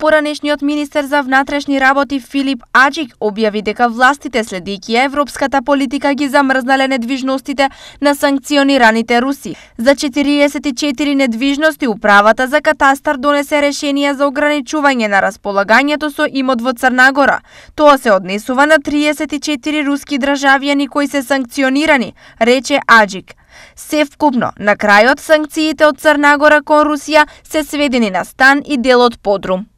Поранешниот министер за внатрешни работи Филип Аџик објави дека властите следејќи европската политика ги замрзнале недвижностите на санкционираните руси. За 44 недвижности управата за катастар донесе решение за ограничување на располагањето со имот во Црнагора. Тоа се однесува на 34 руски државјани кои се санкционирани, рече Аџик. Се вкупно, на крајот санкциите од Црнагора кон Русија се сведени на стан и дел од подрум.